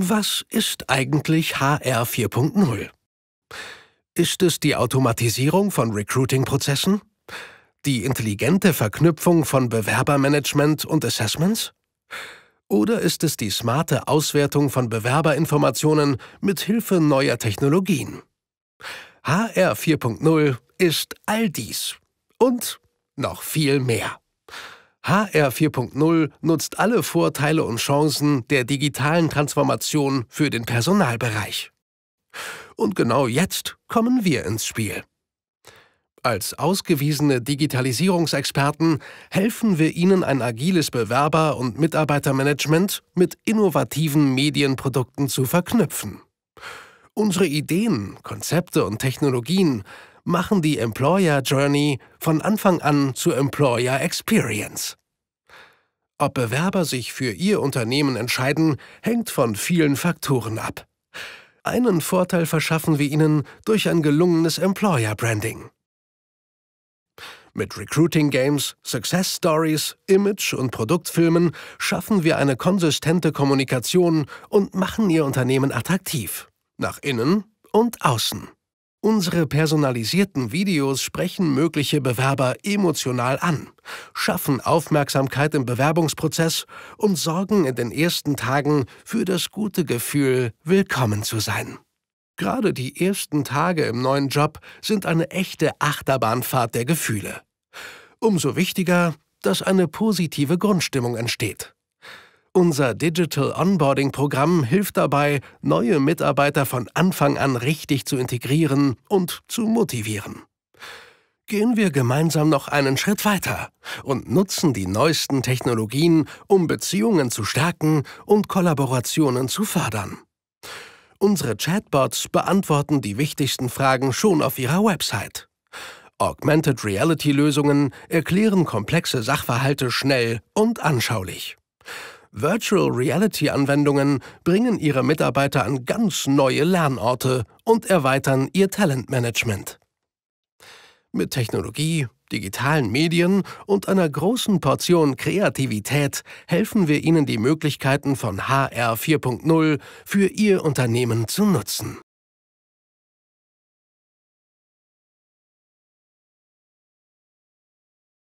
Was ist eigentlich HR 4.0? Ist es die Automatisierung von Recruiting-Prozessen? Die intelligente Verknüpfung von Bewerbermanagement und Assessments? Oder ist es die smarte Auswertung von Bewerberinformationen mit Hilfe neuer Technologien? HR 4.0 ist all dies und noch viel mehr. HR 4.0 nutzt alle Vorteile und Chancen der digitalen Transformation für den Personalbereich. Und genau jetzt kommen wir ins Spiel. Als ausgewiesene Digitalisierungsexperten helfen wir Ihnen, ein agiles Bewerber- und Mitarbeitermanagement mit innovativen Medienprodukten zu verknüpfen. Unsere Ideen, Konzepte und Technologien machen die Employer Journey von Anfang an zur Employer Experience. Ob Bewerber sich für ihr Unternehmen entscheiden, hängt von vielen Faktoren ab. Einen Vorteil verschaffen wir ihnen durch ein gelungenes Employer Branding. Mit Recruiting Games, Success Stories, Image- und Produktfilmen schaffen wir eine konsistente Kommunikation und machen Ihr Unternehmen attraktiv. Nach innen und außen. Unsere personalisierten Videos sprechen mögliche Bewerber emotional an, schaffen Aufmerksamkeit im Bewerbungsprozess und sorgen in den ersten Tagen für das gute Gefühl, willkommen zu sein. Gerade die ersten Tage im neuen Job sind eine echte Achterbahnfahrt der Gefühle. Umso wichtiger, dass eine positive Grundstimmung entsteht. Unser Digital Onboarding Programm hilft dabei, neue Mitarbeiter von Anfang an richtig zu integrieren und zu motivieren. Gehen wir gemeinsam noch einen Schritt weiter und nutzen die neuesten Technologien, um Beziehungen zu stärken und Kollaborationen zu fördern. Unsere Chatbots beantworten die wichtigsten Fragen schon auf ihrer Website. Augmented Reality-Lösungen erklären komplexe Sachverhalte schnell und anschaulich. Virtual Reality-Anwendungen bringen ihre Mitarbeiter an ganz neue Lernorte und erweitern ihr Talentmanagement. Mit Technologie, digitalen Medien und einer großen Portion Kreativität helfen wir Ihnen, die Möglichkeiten von HR 4.0 für Ihr Unternehmen zu nutzen.